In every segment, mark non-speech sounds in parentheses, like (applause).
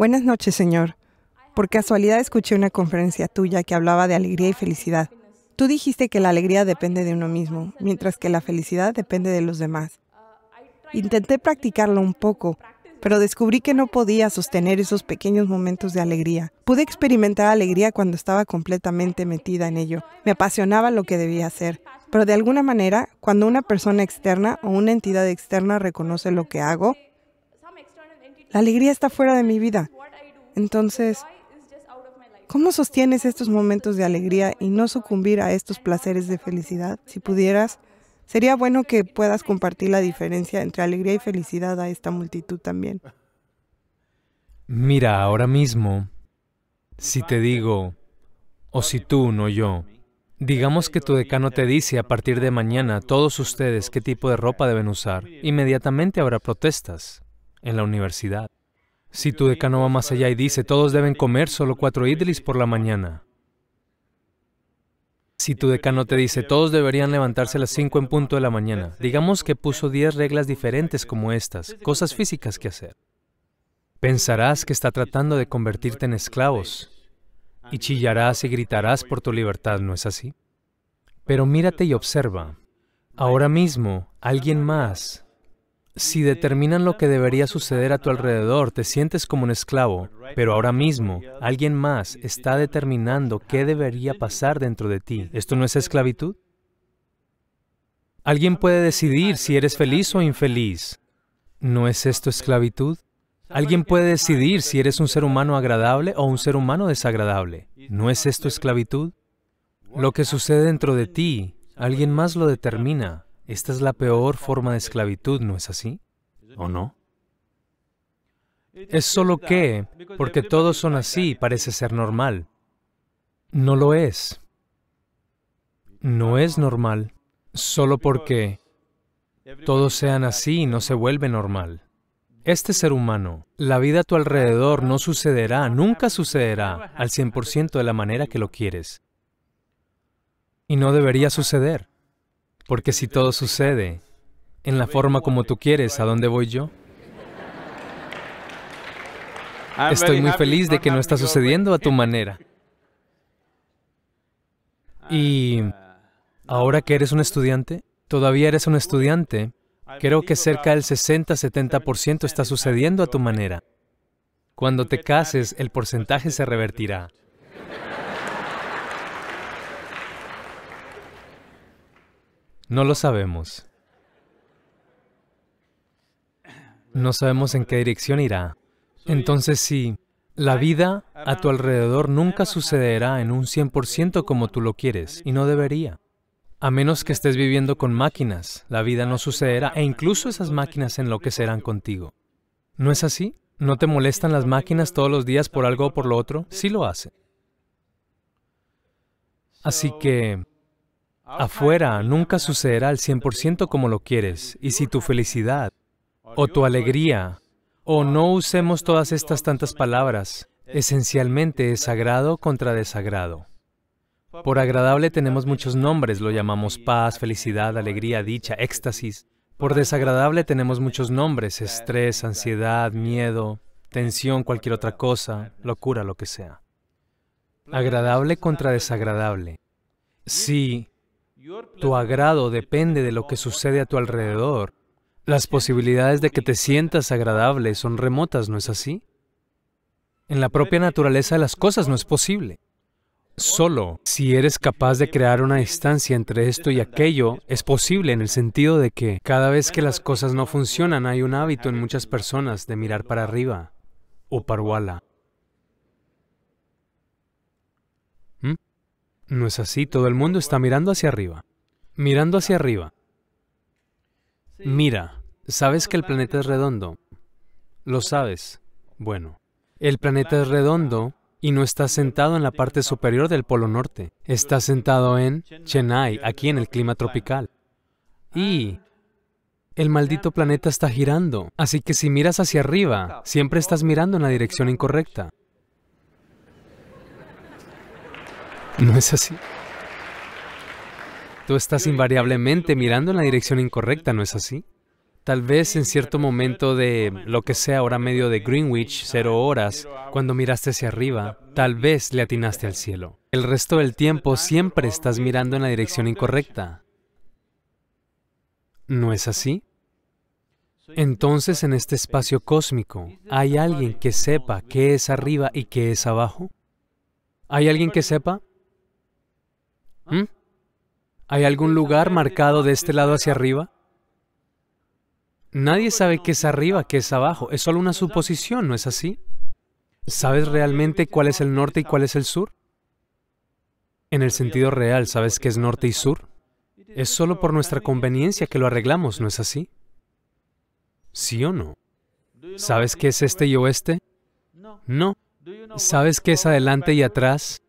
Buenas noches, Señor. Por casualidad escuché una conferencia tuya que hablaba de alegría y felicidad. Tú dijiste que la alegría depende de uno mismo, mientras que la felicidad depende de los demás. Intenté practicarlo un poco, pero descubrí que no podía sostener esos pequeños momentos de alegría. Pude experimentar alegría cuando estaba completamente metida en ello. Me apasionaba lo que debía hacer. Pero de alguna manera, cuando una persona externa o una entidad externa reconoce lo que hago, la alegría está fuera de mi vida. Entonces, ¿cómo sostienes estos momentos de alegría y no sucumbir a estos placeres de felicidad? Si pudieras, sería bueno que puedas compartir la diferencia entre alegría y felicidad a esta multitud también. Mira, ahora mismo, si te digo, o si tú, no yo, Digamos que tu decano te dice a partir de mañana todos ustedes qué tipo de ropa deben usar. Inmediatamente habrá protestas en la universidad. Si tu decano va más allá y dice, todos deben comer solo cuatro idlis por la mañana. Si tu decano te dice, todos deberían levantarse a las cinco en punto de la mañana, digamos que puso diez reglas diferentes como estas, cosas físicas que hacer. Pensarás que está tratando de convertirte en esclavos y chillarás y gritarás por tu libertad, ¿no es así? Pero mírate y observa. Ahora mismo, alguien más si determinan lo que debería suceder a tu alrededor, te sientes como un esclavo, pero ahora mismo alguien más está determinando qué debería pasar dentro de ti. ¿Esto no es esclavitud? Alguien puede decidir si eres feliz o infeliz. ¿No es esto esclavitud? Alguien puede decidir si eres un ser humano agradable o un ser humano desagradable. ¿No es esto esclavitud? Lo que sucede dentro de ti, alguien más lo determina. Esta es la peor forma de esclavitud, ¿no es así? ¿O no? Es solo que, porque todos son así, parece ser normal. No lo es. No es normal. Solo porque todos sean así no se vuelve normal. Este ser humano, la vida a tu alrededor no sucederá, nunca sucederá al 100% de la manera que lo quieres. Y no debería suceder. Porque si todo sucede en la forma como tú quieres, ¿a dónde voy yo? Estoy muy feliz de que no está sucediendo a tu manera. (laughs) Y ah, ahora que eres un estudiante, todavía eres un estudiante, creo que cerca del 60-70% está sucediendo a tu manera. Cuando te cases, el porcentaje se revertirá. No lo sabemos. No sabemos en qué dirección irá. Entonces sí, la vida a tu alrededor nunca sucederá en un 100% como tú lo quieres, y no debería. A menos que estés viviendo con máquinas, la vida no sucederá, e incluso esas máquinas enloquecerán contigo. ¿No es así? ¿No te molestan las máquinas todos los días por algo o por lo otro? Sí lo hacen. Así que afuera nunca sucederá al 100% como lo quieres. Y si tu felicidad o tu alegría o no usemos todas estas tantas palabras, esencialmente es sagrado contra desagrado. Por agradable tenemos muchos nombres, lo llamamos paz, felicidad, alegría, dicha, éxtasis. Por desagradable tenemos muchos nombres, estrés, ansiedad, miedo, tensión, cualquier otra cosa, locura, lo que sea. Agradable contra desagradable. Si tu agrado depende de lo que sucede a tu alrededor. Las posibilidades de que te sientas agradable son remotas, ¿no es así? En la propia naturaleza de las cosas no es posible. Solo si eres capaz de crear una distancia entre esto y aquello, es posible en el sentido de que cada vez que las cosas no funcionan hay un hábito en muchas personas de mirar para arriba o parwala. No es así, todo el mundo está mirando hacia arriba. Mirando hacia arriba. Mira, sabes que el planeta es redondo. Lo sabes. Bueno, el planeta es redondo y no está sentado en la parte superior del Polo Norte. Está sentado en Chennai, aquí en el clima tropical. Y el maldito planeta está girando. Así que si miras hacia arriba, siempre estás mirando en la dirección incorrecta. ¿No es así? Tú estás invariablemente mirando en la dirección incorrecta, ¿no es así? Tal vez en cierto momento de lo que sea hora medio de Greenwich, cero horas, cuando miraste hacia arriba, tal vez le atinaste al cielo. El resto del tiempo siempre estás mirando en la dirección incorrecta. ¿No es así? Entonces en este espacio cósmico, ¿hay alguien que sepa qué es arriba y qué es abajo? ¿Hay alguien que sepa? ¿Mm? ¿Hay algún lugar marcado de este lado hacia arriba? Nadie sabe qué es arriba, qué es abajo. Es solo una suposición, ¿no es así? ¿Sabes realmente cuál es el norte y cuál es el sur? En el sentido real, ¿sabes qué es norte y sur? Es solo por nuestra conveniencia que lo arreglamos, ¿no es así? ¿Sí o no? ¿Sabes qué es este y oeste? No. ¿Sabes qué es adelante y atrás?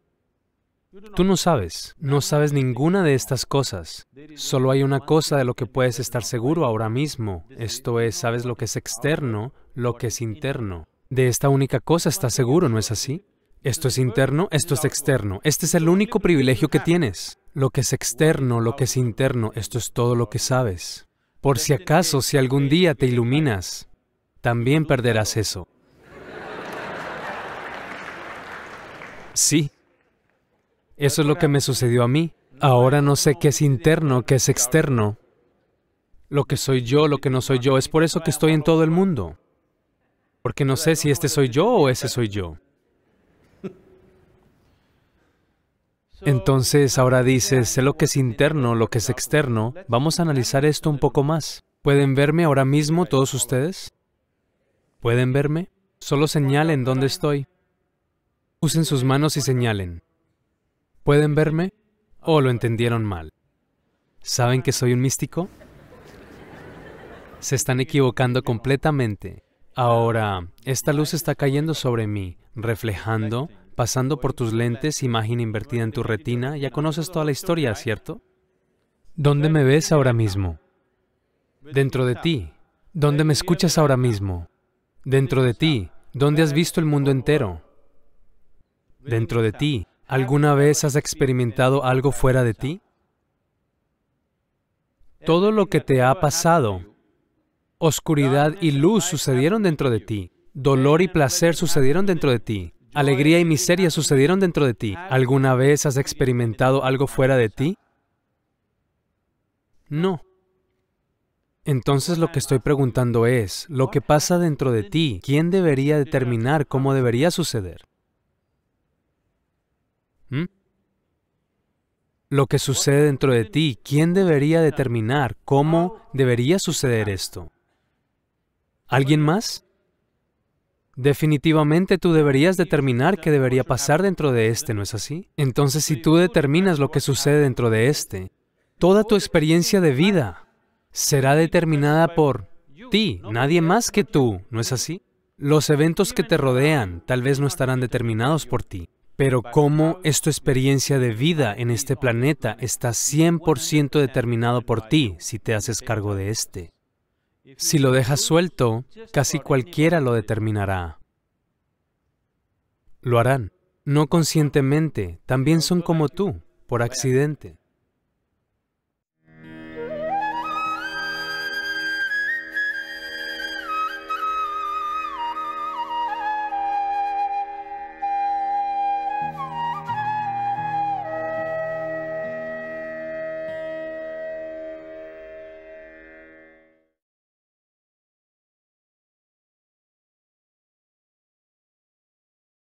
Tú no sabes, no sabes ninguna de estas cosas. Solo hay una cosa de lo que puedes estar seguro ahora mismo. Esto es, sabes lo que es externo, lo que es interno. De esta única cosa estás seguro, ¿no es así? Esto es interno, esto es externo. Este es el único privilegio que tienes. Lo que es externo, lo que es interno, esto es todo lo que sabes. Por si acaso, si algún día te iluminas, también perderás eso. Sí, eso es lo que me sucedió a mí. Ahora no sé qué es interno, qué es externo. Lo que soy yo, lo que no soy yo. Es por eso que estoy en todo el mundo. Porque no sé si este soy yo o ese soy yo. Entonces ahora dices, sé lo que es interno, lo que es externo. Vamos a analizar esto un poco más. ¿Pueden verme ahora mismo todos ustedes? ¿Pueden verme? Solo señalen dónde estoy. Usen sus manos y señalen. ¿Pueden verme? ¿O lo entendieron mal? ¿Saben que soy un místico? Se están equivocando completamente. Ahora, esta luz está cayendo sobre mí, reflejando, pasando por tus lentes, imagen invertida en tu retina. Ya conoces toda la historia, ¿cierto? ¿Dónde me ves ahora mismo? Dentro de ti. ¿Dónde me escuchas ahora mismo? Dentro de ti. ¿Dónde has visto el mundo entero? Dentro de ti. ¿Alguna vez has experimentado algo fuera de ti? Todo lo que te ha pasado, oscuridad y luz sucedieron dentro de ti, dolor y placer sucedieron dentro de ti, alegría y miseria sucedieron dentro de ti. ¿Alguna vez has experimentado algo fuera de ti? No. Entonces lo que estoy preguntando es, lo que pasa dentro de ti, ¿quién debería determinar cómo debería suceder? ¿Mm? Lo que sucede dentro de ti, ¿quién debería determinar cómo debería suceder esto? ¿Alguien más? Definitivamente tú deberías determinar qué debería pasar dentro de este, ¿no es así? Entonces, si tú determinas lo que sucede dentro de este, toda tu experiencia de vida será determinada por ti, nadie más que tú, ¿no es así? Los eventos que te rodean tal vez no estarán determinados por ti. Pero cómo es tu experiencia de vida en este planeta está 100% determinado por ti si te haces cargo de este. Si lo dejas suelto, casi cualquiera lo determinará. Lo harán. No conscientemente, también son como tú, por accidente.